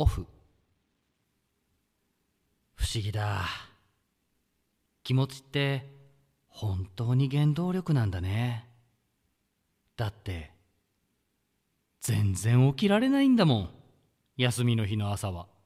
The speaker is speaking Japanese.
オフ不思議だ気持ちって本当に原動力なんだねだって全然起きられないんだもん休みの日の朝は。